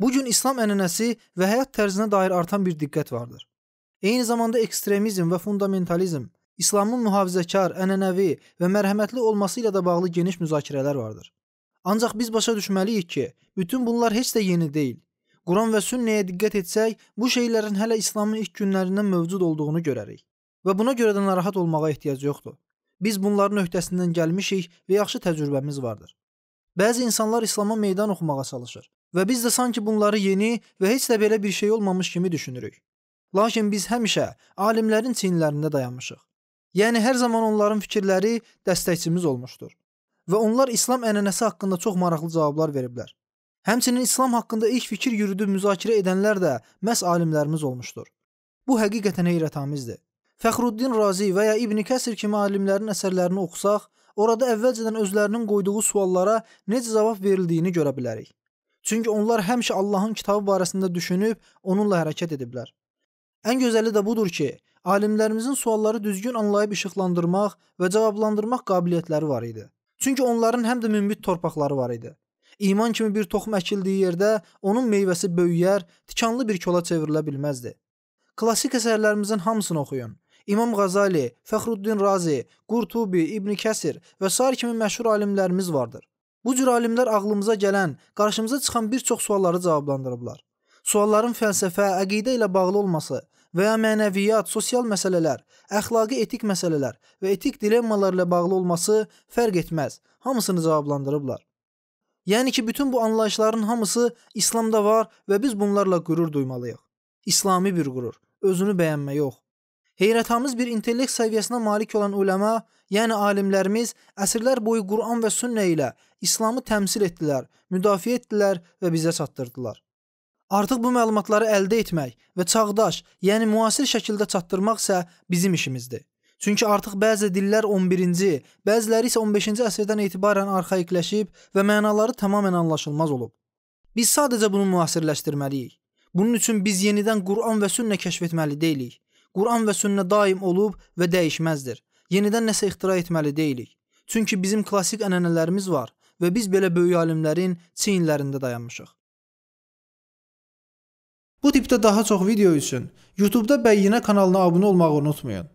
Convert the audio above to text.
Bu gün İslam ənənəsi və həyat tərzinə dair artan bir diqqət vardır. Eyni zamanda ekstremizm və fundamentalizm, İslamın mühafizəkar, ənənəvi və mərhəmətli olması ilə də bağlı geniş müzakirələr vardır. Ancaq biz başa düşməliyik ki, bütün bunlar heç də yeni deyil. Quran və sünnəyə diqqət etsək, bu şeylərin hələ İslamın ilk günlərindən mövcud olduğunu görərik və buna görə də narahat olmağa ehtiyac yoxdur. Biz bunların öhdəsindən gəlmişik və yaxşı təcrübəmiz vardır. Bəzi insanlar İslama meydan oxumağa çalışır və biz də sanki bunları yeni və heç də belə bir şey olmamış kimi düşünürük. Lakin biz həmişə alimlərin çiyinlərində dayanmışıq. Yəni hər zaman onların fikirləri dəstəkçimiz olmuşdur və onlar İslam ənənəsi haqqında çox maraqlı cavablar veriblər. Həmçinin İslam haqqında ilk fikir yürüdüb müzakirə edənlər də məhz alimlərimiz olmuşdur. Bu həqiqətən heyrətamizdir. Fəxruddin Razi və ya İbn Kəsir kimi alimlərin əsərlərini oxusaq, orada əvvəlcədən özlərinin qoyduğu suallara necə cavab verildiyini görə bilərik. Çünki onlar həmişə Allahın kitabı barəsində düşünüb onunla hərəkət ediblər. Ən gözəli də budur ki, alimlərimizin sualları düzgün anlayıb işıqlandırmaq və cavablandırmaq qabiliyyətləri var idi. Çünki onların həm də münbit torpaqları var idi. İman kimi bir toxum əkildiyi yerdə onun meyvəsi böyüyər, tikanlı bir kola çevrilə bilməzdi. Klassik əsərlərimizin hamısını oxuyun. İmam Qazali, Fəxruddin Razi, Qurtubi, İbn Kəsir və sair kimi məşhur alimlərimiz vardır. Bu cür alimlər ağlımıza gələn, qarşımıza çıxan bir çox sualları cavablandırıblar. Sualların fəlsəfə, əqidə ilə bağlı olması və ya mənəviyyat, sosial məsələlər, əxlaqi etik məsələlər və etik dilemmalarla bağlı olması fərq etməz. Hamısını cavablandırıblar. Yəni ki, bütün bu anlayışların hamısı İslamda var və biz bunlarla qürur duymalıyıq. İslami bir qürur, özünü bəyənmə yox. Heyrətamiz bir intellekt səviyyəsinə malik olan uləma, yəni alimlərimiz əsrlər boyu Quran və sünnə ilə İslamı təmsil etdilər, müdafiə etdilər və bizə çatdırdılar. Artıq bu məlumatları əldə etmək və çağdaş, yəni müasir şəkildə çatdırmaq isə bizim işimizdir. Çünki artıq bəzi dillər 11-ci, bəziləri isə 15-ci əsrdən etibarən arxaikləşib və mənaları tamamilə anlaşılmaz olub. Biz sadəcə bunu müasirləşdirməliyik. Bunun üçün biz yenidən Quran və sünnə kəşf etməli deyilik. Quran və sünnə daim olub və dəyişməzdir. Yenidən nəsə ixtira etməli deyilik. Çünki bizim klassik ənənələrimiz var və biz belə böyük alimlərin çiyinlərində dayanmışıq. Bu tipdə daha çox video üçün YouTube-da Bəyyinə kanalına abunə olmağı unutmayın.